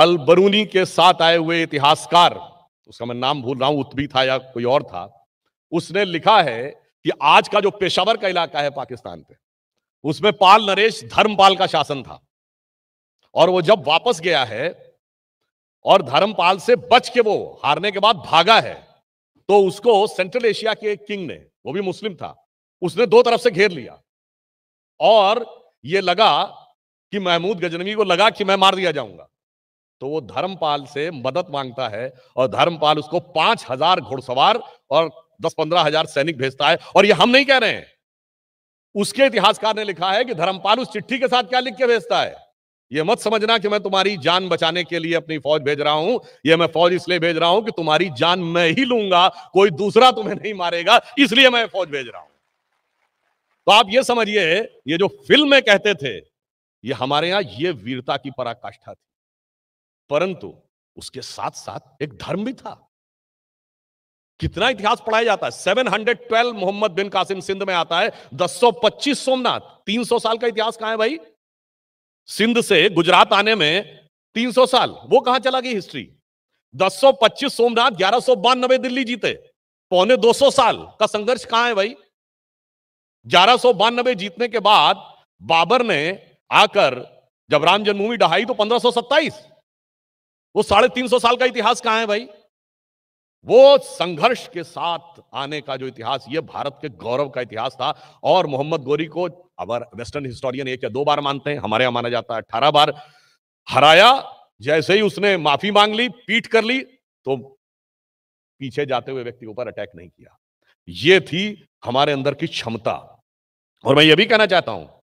अल बरूनी के साथ आए हुए इतिहासकार उसका मैं नाम भूल रहा हूं उत्बी था या कोई और था उसने लिखा है कि आज का जो पेशावर का इलाका है पाकिस्तान पे उसमें पाल नरेश धर्मपाल का शासन था और वो जब वापस गया है और धर्मपाल से बच के वो हारने के बाद भागा है तो उसको सेंट्रल एशिया के एक किंग ने वो भी मुस्लिम था उसने दो तरफ से घेर लिया और ये लगा कि महमूद गजनवी को लगा कि मैं मार दिया जाऊंगा तो वो धर्मपाल से मदद मांगता है और धर्मपाल उसको पांच हजार घोड़सवार और दस पंद्रह हजार सैनिक भेजता है और ये हम नहीं कह रहे हैं उसके इतिहासकार ने लिखा है कि धर्मपाल उस चिट्ठी के साथ क्या लिख के भेजता है यह मत समझना कि मैं तुम्हारी जान बचाने के लिए अपनी फौज भेज रहा हूं यह मैं फौज इसलिए भेज रहा हूं कि तुम्हारी जान मैं ही लूंगा कोई दूसरा तुम्हें नहीं मारेगा इसलिए मैं फौज भेज रहा हूं तो आप ये समझिए ये जो फिल्म में कहते थे ये हमारे यहां ये वीरता की पराकाष्ठा थी परंतु उसके साथ साथ एक धर्म भी था कितना इतिहास पढ़ाया जाता है सेवन ट्वेल्व मोहम्मद बिन कासिम सिंध में आता है पच्चीस सोमनाथ सौ साल का इतिहास कहां है भाई सिंध से गुजरात आने में सौ साल वो कहां चला गई हिस्ट्री दस सौ पच्चीस सोमनाथ ग्यारह बानबे दिल्ली जीते पौने दो सौ साल का संघर्ष कहां है भाई ग्यारह बानबे जीतने के बाद बाबर ने आकर जब राम जन्मभूमि डहाई तो पंद्रह सत्ताईस वो साढ़े तीन सौ साल का इतिहास कहां है भाई वो संघर्ष के साथ आने का जो इतिहास ये भारत के गौरव का इतिहास था और मोहम्मद गोरी को अबर वेस्टर्न हिस्टोरियन एक या दो बार मानते हैं हमारे यहां माना जाता है अठारह बार हराया जैसे ही उसने माफी मांग ली पीट कर ली तो पीछे जाते हुए व्यक्ति के ऊपर अटैक नहीं किया ये थी हमारे अंदर की क्षमता और मैं ये भी कहना चाहता हूं